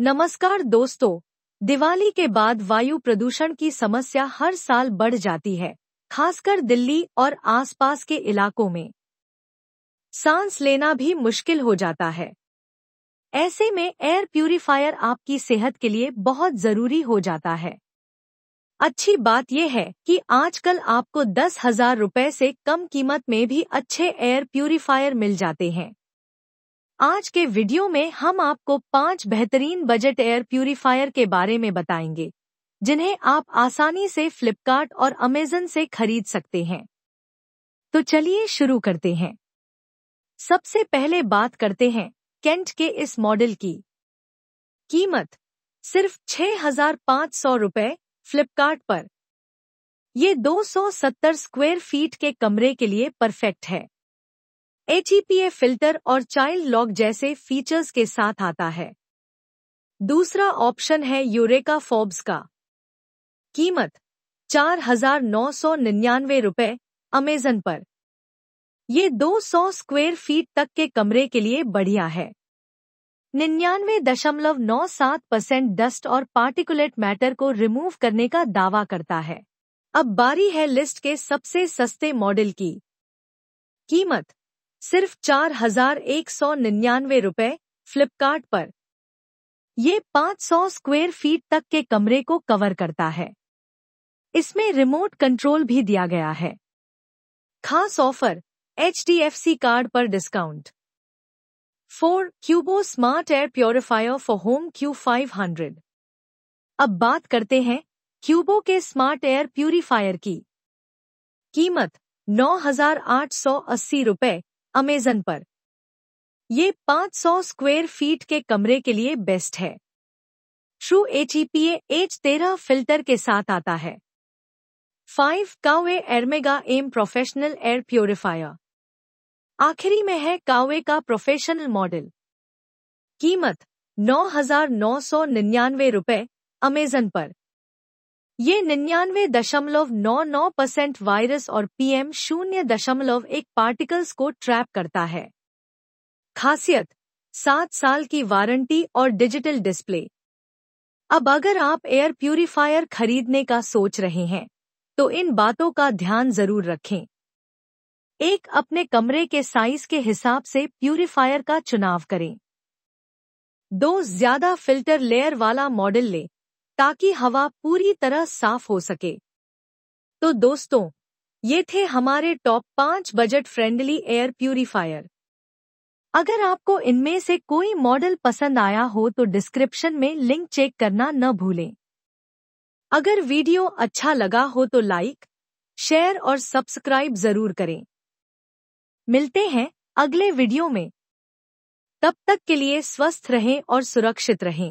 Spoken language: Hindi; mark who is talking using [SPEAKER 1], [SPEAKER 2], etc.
[SPEAKER 1] नमस्कार दोस्तों दिवाली के बाद वायु प्रदूषण की समस्या हर साल बढ़ जाती है खासकर दिल्ली और आसपास के इलाकों में सांस लेना भी मुश्किल हो जाता है ऐसे में एयर प्यूरिफायर आपकी सेहत के लिए बहुत जरूरी हो जाता है अच्छी बात यह है कि आजकल आपको दस हजार रुपये से कम कीमत में भी अच्छे एयर प्यूरिफायर मिल जाते हैं आज के वीडियो में हम आपको पांच बेहतरीन बजट एयर प्यूरिफायर के बारे में बताएंगे जिन्हें आप आसानी से फ्लिपकार्ट और अमेजन से खरीद सकते हैं तो चलिए शुरू करते हैं सबसे पहले बात करते हैं केंट के इस मॉडल की कीमत सिर्फ छह हजार पाँच सौ रुपए फ्लिपकार्ट पर ये 270 स्क्वायर फीट के कमरे के लिए परफेक्ट है एच फिल्टर और चाइल्ड लॉक जैसे फीचर्स के साथ आता है दूसरा ऑप्शन है यूरेका फोर्ब्स का कीमत चार हजार नौ सौ निन्यानवे रुपए अमेजन पर ये 200 स्क्वायर फीट तक के कमरे के लिए बढ़िया है निन्यानवे दशमलव नौ सात परसेंट डस्ट और पार्टिकुलेट मैटर को रिमूव करने का दावा करता है अब बारी है लिस्ट के सबसे सस्ते मॉडल की कीमत सिर्फ चार हजार एक सौ निन्यानवे रुपए फ्लिपकार्ट पर ये 500 स्क्वायर फीट तक के कमरे को कवर करता है इसमें रिमोट कंट्रोल भी दिया गया है खास ऑफर एच कार्ड पर discount four Qubo smart air purifier for home Q five hundred अब बात करते हैं क्यूबो के स्मार्ट एयर प्यूरिफायर की कीमत नौ हजार आठ सौ अस्सी रुपये अमेजन पर ये 500 स्क्वायर फीट के कमरे के लिए बेस्ट है true H E P H तेरह फिल्टर के साथ आता है five Coway Airmega M professional air purifier आखिरी में है कावे का प्रोफेशनल मॉडल कीमत नौ हजार नौ सौ निन्यानवे रुपए अमेजन पर ये निन्यानवे दशमलव नौ नौ परसेंट वायरस और पीएम शून्य दशमलव एक पार्टिकल्स को ट्रैप करता है खासियत सात साल की वारंटी और डिजिटल डिस्प्ले अब अगर आप एयर प्यूरिफायर खरीदने का सोच रहे हैं तो इन बातों का ध्यान जरूर रखें एक अपने कमरे के साइज के हिसाब से प्यूरिफायर का चुनाव करें दो ज्यादा फिल्टर लेयर वाला मॉडल लें ताकि हवा पूरी तरह साफ हो सके तो दोस्तों ये थे हमारे टॉप पांच बजट फ्रेंडली एयर प्यूरिफायर अगर आपको इनमें से कोई मॉडल पसंद आया हो तो डिस्क्रिप्शन में लिंक चेक करना न भूलें अगर वीडियो अच्छा लगा हो तो लाइक शेयर और सब्सक्राइब जरूर करें मिलते हैं अगले वीडियो में तब तक के लिए स्वस्थ रहें और सुरक्षित रहें